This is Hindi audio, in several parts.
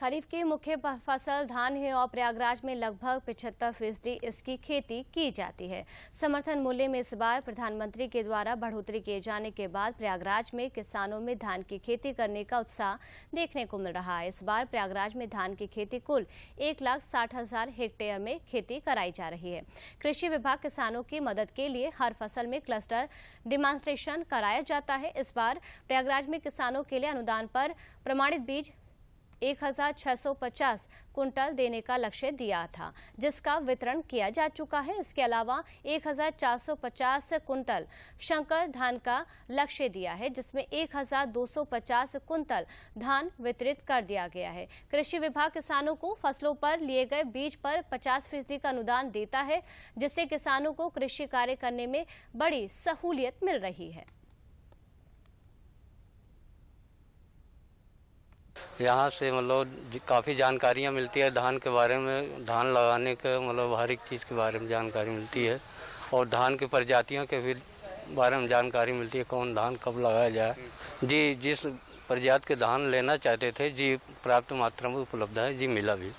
खरीफ की मुख्य फसल धान है और प्रयागराज में लगभग पिछहत्तर फीसदी इसकी खेती की जाती है समर्थन मूल्य में इस बार प्रधानमंत्री के द्वारा बढ़ोतरी किए जाने के बाद प्रयागराज में किसानों में धान की खेती करने का उत्साह देखने को मिल रहा है इस बार प्रयागराज में धान की खेती कुल एक लाख साठ हजार हेक्टेयर में खेती कराई जा रही है कृषि विभाग किसानों की मदद के लिए हर फसल में क्लस्टर डिमॉन्स्ट्रेशन कराया जाता है इस बार प्रयागराज में किसानों के लिए अनुदान पर प्रमाणित बीज 1650 कुंटल देने का लक्ष्य दिया था जिसका वितरण किया जा चुका है इसके अलावा 1450 कुंटल शंकर धान का लक्ष्य दिया है जिसमें 1250 कुंटल धान वितरित कर दिया गया है कृषि विभाग किसानों को फसलों पर लिए गए बीज पर 50 फीसदी का अनुदान देता है जिससे किसानों को कृषि कार्य करने में बड़ी सहूलियत मिल रही है यहाँ से मतलब काफ़ी जानकारियाँ मिलती है धान के बारे में धान लगाने के मतलब हर एक चीज़ के बारे में जानकारी मिलती है और धान की प्रजातियों के भी बारे में जानकारी मिलती है कौन धान कब लगाया जाए जी जिस प्रजात के धान लेना चाहते थे जी प्राप्त मात्रा में उपलब्ध है जी मिला भी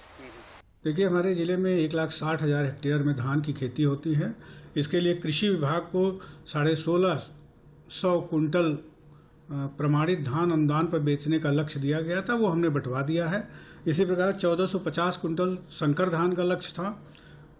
देखिए हमारे ज़िले में एक लाख साठ हज़ार हेक्टेयर में धान की खेती होती है इसके लिए कृषि विभाग को साढ़े सोलह सौ कुंटल प्रमाणित धान अनुदान पर बेचने का लक्ष्य दिया गया था वो हमने बंटवा दिया है इसी प्रकार 1450 कुंटल संकर धान का लक्ष्य था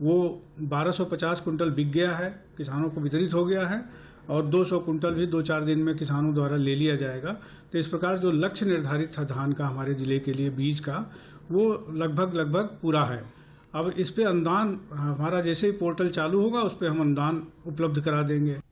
वो 1250 कुंटल बिक गया है किसानों को वितरित हो गया है और 200 कुंटल भी दो चार दिन में किसानों द्वारा ले लिया जाएगा तो इस प्रकार जो लक्ष्य निर्धारित था धान का हमारे ज़िले के लिए बीज का वो लगभग लगभग पूरा है अब इस पर अनुदान हमारा जैसे ही पोर्टल चालू होगा उस पर हम अनुदान उपलब्ध करा देंगे